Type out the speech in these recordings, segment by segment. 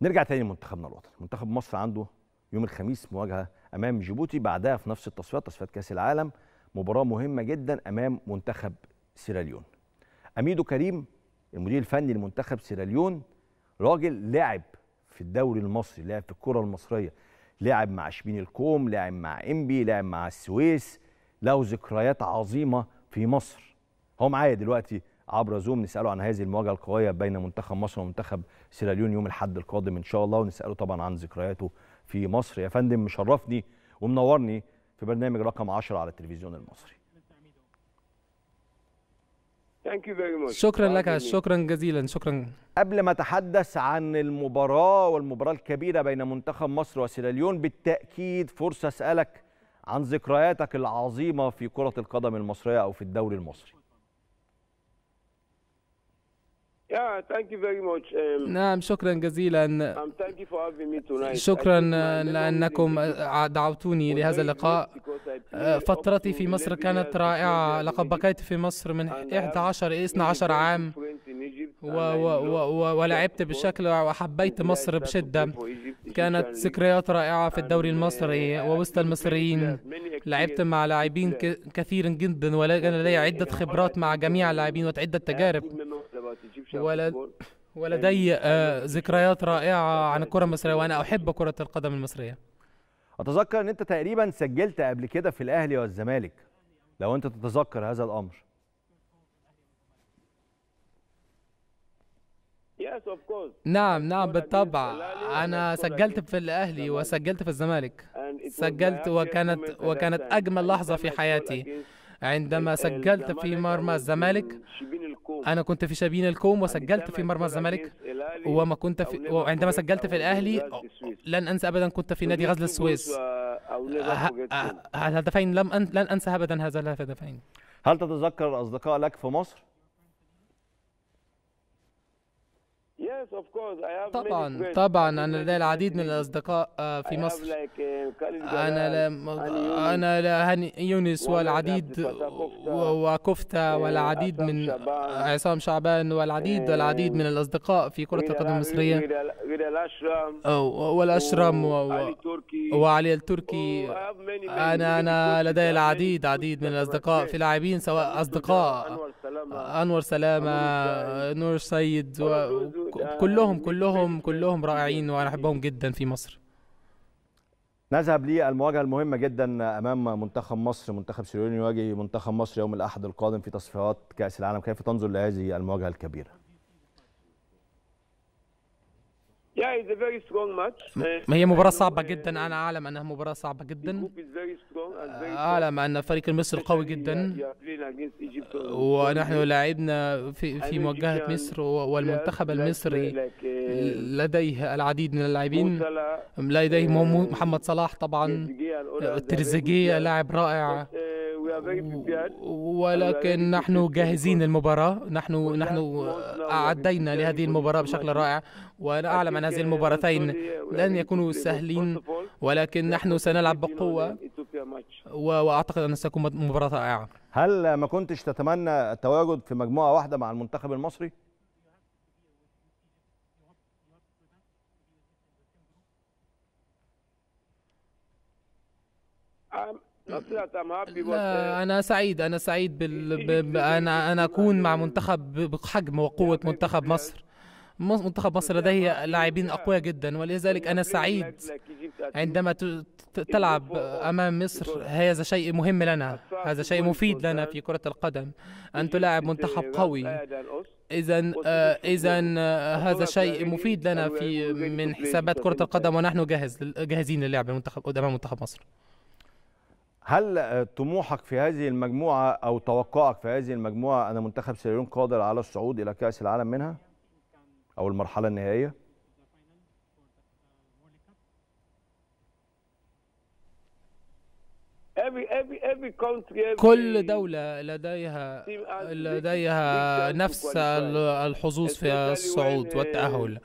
نرجع تاني لمنتخبنا الوطني منتخب مصر عنده يوم الخميس مواجهه امام جيبوتي بعدها في نفس التصفيات تصفيات كاس العالم مباراه مهمه جدا امام منتخب سيراليون اميدو كريم المدير الفني لمنتخب سيراليون راجل لعب في الدوري المصري لعب في الكره المصريه لعب مع شبين الكوم لعب مع انبي لعب مع السويس له ذكريات عظيمه في مصر هو معايا دلوقتي عبر زوم نساله عن هذه المواجهه القويه بين منتخب مصر ومنتخب سيراليون يوم الاحد القادم ان شاء الله ونساله طبعا عن ذكرياته في مصر يا فندم مشرفني ومنورني في برنامج رقم 10 على التلفزيون المصري شكرا لك شكرا جزيلا شكرا قبل ما اتحدث عن المباراه والمباراه الكبيره بين منتخب مصر وسيراليون بالتاكيد فرصه اسالك عن ذكرياتك العظيمه في كره القدم المصريه او في الدوري المصري Yeah, thank you very much. Um, نعم شكرا جزيلا um, thank you for having me tonight. شكرا لأنكم دعوتوني لهذا اللقاء آه، فترتي في مصر كانت رائعة لقد بقيت في مصر من 11 إلى 12 عام و و ولعبت بشكل وحبيت مصر بشدة كانت ذكريات رائعة في الدوري uh, المصري ووسط المصريين لعبت مع لاعبين كثير جدا ولكن لدي عدة خبرات مع جميع اللاعبين وعدة تجارب ولد ولدي يعني آه، ذكريات رائعه عن الكره المصريه وانا احب كره القدم المصريه اتذكر ان انت تقريبا سجلت قبل كده في الاهلي والزمالك لو انت تتذكر هذا الامر نعم نعم بالطبع انا سجلت في الاهلي وسجلت في الزمالك سجلت وكانت وكانت اجمل لحظه في حياتي عندما سجلت في مرمى الزمالك انا كنت في شابين الكوم يعني وسجلت في مرمى الزمالك وما كنت في وعندما سجلت في الاهلي لن انسى ابدا كنت في نادي غزل السويس هدفين آه، آه، آه، لم لن انسى ابدا هذا الهدفين هل تتذكر اصدقاء لك في مصر طبعا طبعا أنا لدي العديد من الأصدقاء آه، في مصر uh, آه، أنا لا أنا لا يونس والعديد وكفتة uh, والعديد من عصام شعبان والعديد uh, والعديد من الأصدقاء في كرة القدم المصرية والأشرم وعلي التركي أنا أنا لدي العديد عديد من الأصدقاء في لاعبين سواء أصدقاء سلامة أنور سلامة نور سيد و... كلهم كلهم كلهم رائعين وأنا أحبهم جدا في مصر نذهب للمواجهة المهمة جدا أمام منتخب مصر منتخب سيريون يواجه منتخب مصر يوم الأحد القادم في تصفيات كأس العالم كيف تنظر لهذه المواجهة الكبيرة؟ Uh, ما هي مباراة صعبة uh, جدا أنا أعلم أنها مباراة صعبة جدا. آه، أعلم أن الفريق المصري قوي uh, جدا. ونحن لعبنا في في مواجهة مصر والمنتخب المصري لديه العديد من اللاعبين لديه محمد صلاح طبعا تريزيجيه لاعب رائع أمم، ولكن أمم، نحن جاهزين للمباراة نحن نحن أعدينا لهذه المباراة بشكل رائع وأنا أعلم أن هذه المباراتين لن يكونوا سهلين ولكن نحن سنلعب بقوة وأعتقد أن ستكون مباراة رائعة هل ما كنتش تتمنى التواجد في مجموعة واحدة مع المنتخب المصري؟ لا أنا سعيد أنا سعيد بال... إيه، ب... إيه، أنا إيه، أنا أكون مع منتخب بحجم وقوة منتخب مصر منتخب مصر لديه لاعبين أقوياء جدا ولذلك أنا سعيد عندما تلعب أمام مصر هذا شيء مهم لنا هذا شيء مفيد لنا في كرة القدم أن تلاعب منتخب قوي إذا إذا آه، آه، هذا شيء مفيد لنا في من حسابات كرة القدم ونحن جاهز جاهزين للعب منتخب قدام منتخب مصر هل طموحك في هذه المجموعه او توقعك في هذه المجموعه ان منتخب سيراليون قادر على الصعود الى كاس العالم منها او المرحله النهائيه كل دولة لديها لديها نفس الحظوظ في الصعود والتأهل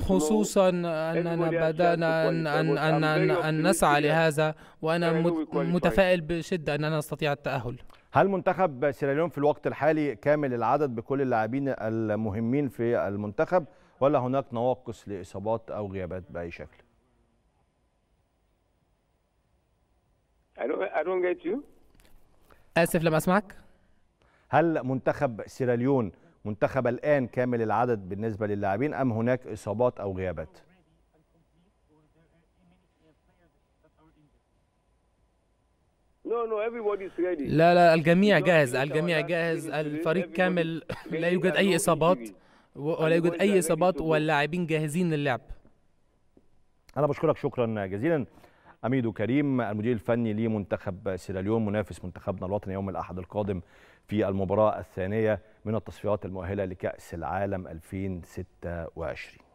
خصوصا أننا بدأنا أن, أن, أن, أن, أن نسعى لهذا وأنا متفائل بشدة أننا نستطيع التأهل هل منتخب سيراليون في الوقت الحالي كامل العدد بكل اللاعبين المهمين في المنتخب ولا هناك نواقص لإصابات أو غيابات بأي شكل؟ آسف لم أسمعك هل منتخب سيراليون منتخب الآن كامل العدد بالنسبة للاعبين أم هناك إصابات أو غيابات؟ لا لا الجميع جاهز الجميع جاهز الفريق كامل لا يوجد أي إصابات ولا يوجد أي إصابات واللاعبين جاهزين للعب أنا بشكرك شكرا جزيلا أميدو كريم المدير الفني لمنتخب سيراليون منافس منتخبنا الوطني يوم الأحد القادم في المباراة الثانية من التصفيات المؤهله لكاس العالم 2026